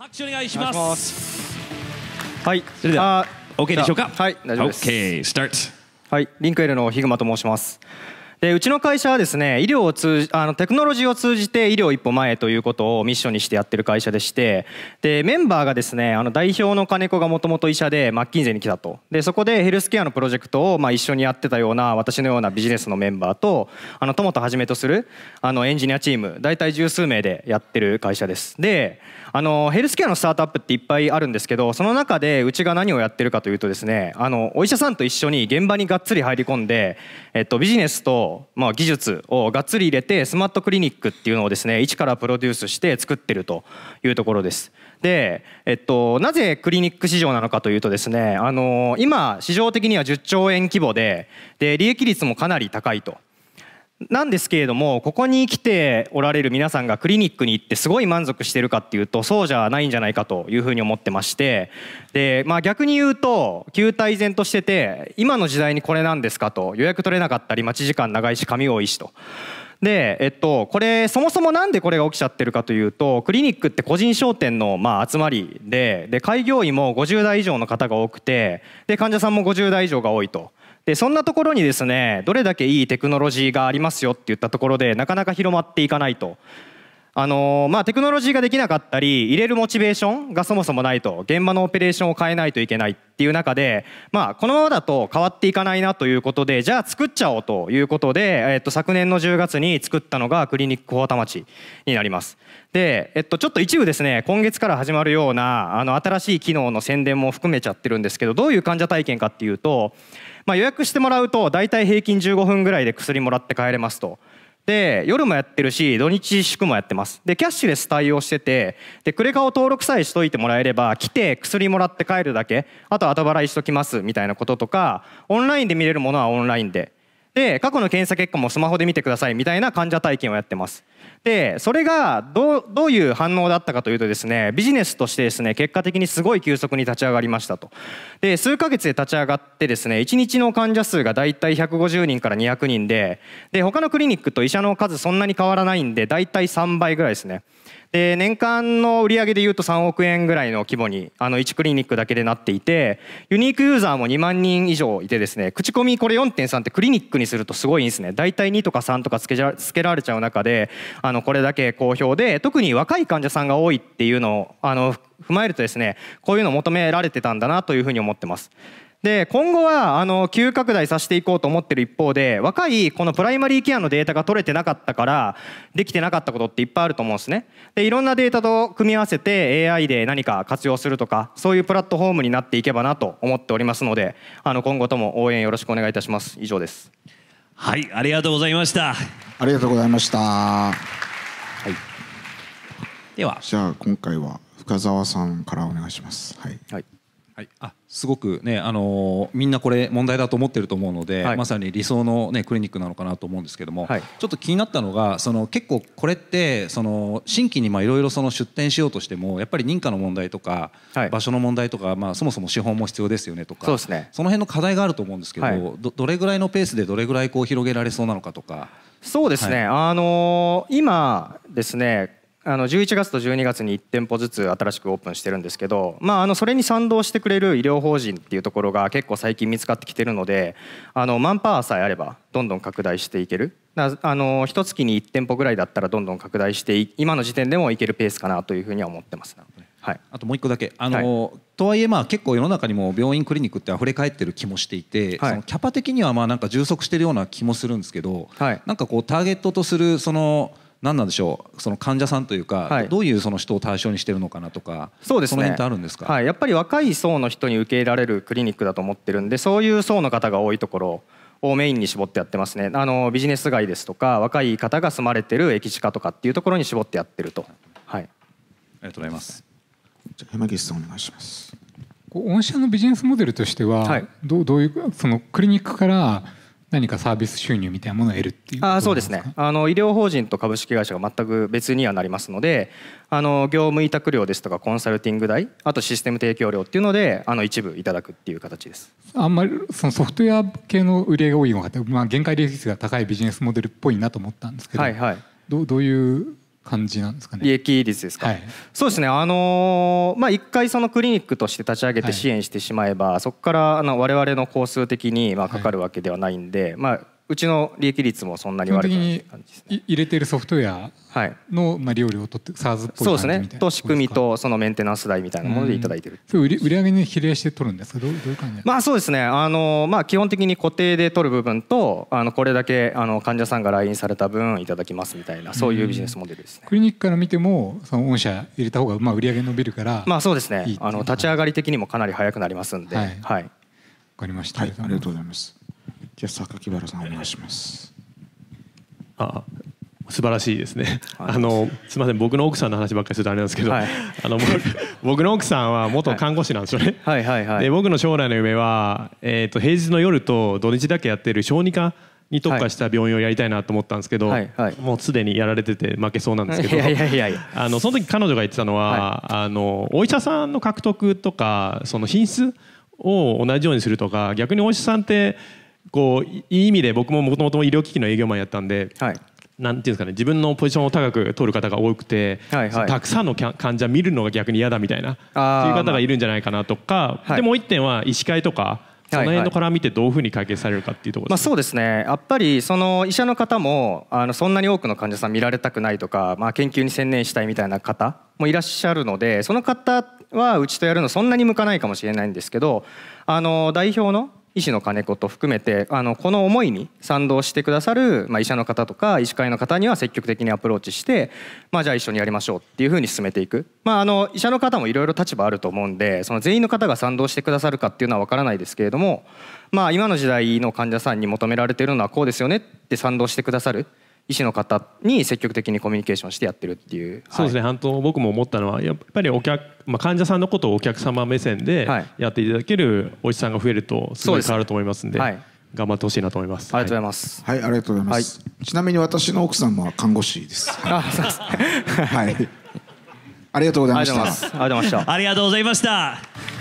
拍手お願いしますはいそれでは OK でしょうかはい大丈夫です OK スタートはいリンクエルのヒグマと申しますでうちの会社はですね医療を通あのテクノロジーを通じて医療一歩前ということをミッションにしてやってる会社でしてでメンバーがですねあの代表の金子がもともと医者でマッキンゼに来たとでそこでヘルスケアのプロジェクトをまあ一緒にやってたような私のようなビジネスのメンバーとあの友とはじめとするあのエンジニアチーム大体十数名でやってる会社ですであのヘルスケアのスタートアップっていっぱいあるんですけどその中でうちが何をやってるかというとですねあのお医者さんと一緒に現場にがっつり入り込んで、えっと、ビジネスとまあ、技術をがっつり入れてスマートクリニックっていうのをですね一からプロデュースして作ってるというところです。で、えっと、なぜクリニック市場なのかというとですねあの今市場的には10兆円規模でで利益率もかなり高いとなんですけれどもここに来ておられる皆さんがクリニックに行ってすごい満足してるかっていうとそうじゃないんじゃないかというふうに思ってましてで、まあ、逆に言うと球体依然としてて今の時代にこれなんですかと予約取れなかったり待ち時間長いし髪多いしとで、えっと、これそもそもなんでこれが起きちゃってるかというとクリニックって個人商店のまあ集まりでで開業医も50代以上の方が多くてで患者さんも50代以上が多いと。でそんなところにですねどれだけいいテクノロジーがありますよって言ったところでなかなか広まっていかないと。あのー、まあ、テクノロジーができなかったり入れるモチベーションがそもそもないと現場のオペレーションを変えないといけないっていう中で、まあ、このままだと変わっていかないなということでじゃあ作っちゃおうということで、えっと、昨年の10月に作ったのがクリニック小畑町になります。で、えっと、ちょっと一部ですね今月から始まるようなあの新しい機能の宣伝も含めちゃってるんですけどどういう患者体験かっていうと、まあ、予約してもらうと大体平均15分ぐらいで薬もらって帰れますと。で夜もやってるし土日祝もやってますでキャッシュレス対応しててでクレカを登録さえしといてもらえれば来て薬もらって帰るだけあと後払いしときますみたいなこととかオンラインで見れるものはオンラインでで過去の検査結果もスマホで見てくださいみたいな患者体験をやってますでそれがどうどういう反応だったかというとですねビジネスとしてですね結果的にすごい急速に立ち上がりましたとで数ヶ月で立ち上がってですね1日の患者数がだいたい150人から200人でで他のクリニックと医者の数そんなに変わらないんでだいたい3倍ぐらいですねで年間の売り上げでいうと3億円ぐらいの規模にあの1クリニックだけでなっていてユニークユーザーも2万人以上いてですね口コミこれ4.3ってクリニックにするとすごいんですね大体2とか3とかつけつけられちゃう中であのこれだけ好評で特に若い患者さんが多いっていうのをあの踏まえるとですねこういうのを求められてたんだなというふうに思ってます。で今後はあの急拡大させていこうと思ってる一方で若いこのプライマリーケアのデータが取れてなかったからできてなかったことっていっぱいあると思うんですねでいろんなデータと組み合わせて AI で何か活用するとかそういうプラットフォームになっていけばなと思っておりますのであの今後とも応援よろしくお願いいたします以上ですはいありがとうございましたありがとうございました、はい、ではじゃあ今回は深澤さんからお願いしますはい、はいはい、あすごくね、あのー、みんなこれ問題だと思ってると思うので、はい、まさに理想の、ね、クリニックなのかなと思うんですけども、はい、ちょっと気になったのがその結構これってその新規にいろいろ出店しようとしてもやっぱり認可の問題とか、はい、場所の問題とか、まあ、そもそも資本も必要ですよねとかそうです、ね、その辺の課題があると思うんですけど、どどれぐらいのペースでどれぐらいこう広げられそうなのかとか。そうですね、あのー、今ですねあの11月と12月に1店舗ずつ新しくオープンしてるんですけど、まあ、あのそれに賛同してくれる医療法人っていうところが結構最近見つかってきてるのであのマンパワーさえあればどんどん拡大していけるだあの1月に1店舗ぐらいだったらどんどん拡大して今の時点でもいけるペースかなというふうには思ってます、はい、あともう1個だけあの、はい、とはいえまあ結構世の中にも病院クリニックって溢れ返ってる気もしていて、はい、そのキャパ的にはまあなんか充足してるような気もするんですけど、はい、なんかこうターゲットとするその。何なんでしょうその患者さんというか、はい、どういうその人を対象にしてるのかなとかそうです、ね、その辺ってあるんですか、はい、やっぱり若い層の人に受け入れられるクリニックだと思ってるんでそういう層の方が多いところをメインに絞ってやってますねあのビジネス街ですとか若い方が住まれてる駅地下とかっていうところに絞ってやってると、はい、ありがとうございますじゃ山岸さんお願いします御社のビジネスモデルとしては、はい、どうどういうそのクリニックから何かサービス収入みたいなものを得るっていうあそうですねあの医療法人と株式会社が全く別にはなりますのであの業務委託料ですとかコンサルティング代あとシステム提供料っていうのであの一部いただくっていう形ですあんまりそのソフトウェア系の売り上げが多いのが、まあ、限界利益率が高いビジネスモデルっぽいなと思ったんですけど、はいはい、どどういう感じなんですかね利益率ですか、はい、そうですねあのー、まあ一回そのクリニックとして立ち上げて支援してしまえば、はい、そこからあの我々の工数的にまあかかるわけではないんで、はい、まあうちの利益率もそんなに悪くない感じですね、入れてるソフトウェアの、まあ、料理を取って SARS っぽいそうですねと仕組みとそのメンテナンス代みたいなもので頂いてる売り上げに比例して取るんですかどういう感じまあそうですねあの、まあ、基本的に固定で取る部分とあのこれだけあの患者さんが来院された分いただきますみたいなそういうビジネスモデルですね、クリニックから見てもその御社入れた方がまあ売り上げ伸びるからまあそうですねあの立ち上がり的にもかなり早くなりますんではい、はい、分かりました、はい、ありがとうございますじゃあ榊原さんお願いします。あ素晴らしいですね、あのすみません僕の奥さんの話ばっかりするとあれなんですけど、はい、あの僕の奥さんは元看護師なんですよね、はい、はいはいで僕の将来の夢は、えーと、平日の夜と土日だけやってる小児科に特化した病院をやりたいなと思ったんですけど、はいはい、もうすでにやられてて負けそうなんですけどいいいややや あのその時彼女が言ってたのは、あのお医者さんの獲得とかその品質を同じようにするとか逆にお医者さんってこういい意味で僕ももともと医療機器の営業マンやったんで、はい、なんていうんですかね自分のポジションを高く取る方が多くて、はいはい、たくさんの患者見るのが逆に嫌だみたいなあっていう方がいるんじゃないかなとか、まあ、でもう一点は医師会とか。その辺の絡みってどういうふうに解決されるかっていうところ、ねはいまあ、そうですねやっぱりその医者の方もあのそんなに多くの患者さん見られたくないとか、まあ、研究に専念したいみたいな方もいらっしゃるのでその方はうちとやるのそんなに向かないかもしれないんですけどあの代表の医師の金子と含めてあのこの思いに賛同してくださる、まあ、医者の方とか医師会の方には積極的にアプローチして、まあ、じゃあ一緒にやりましょうっていうふうに進めていく、まあ、あの医者の方もいろいろ立場あると思うんでその全員の方が賛同してくださるかっていうのは分からないですけれども、まあ、今の時代の患者さんに求められてるのはこうですよねって賛同してくださる。医師の方に積極的にコミュニケーションしてやってるっていう、そうですね、はい、僕も思ったのはやっぱりお客、まあ、患者さんのことをお客様目線でやっていただけるお医者さんが増えるとすごい変わると思いますんで、頑張ってほしいなと思いますありがとうございます、はい、はい、ありがとうございます、ちなみに私の奥さんは看護師ですはいありがとうございましたありがとうございましたありがとうございました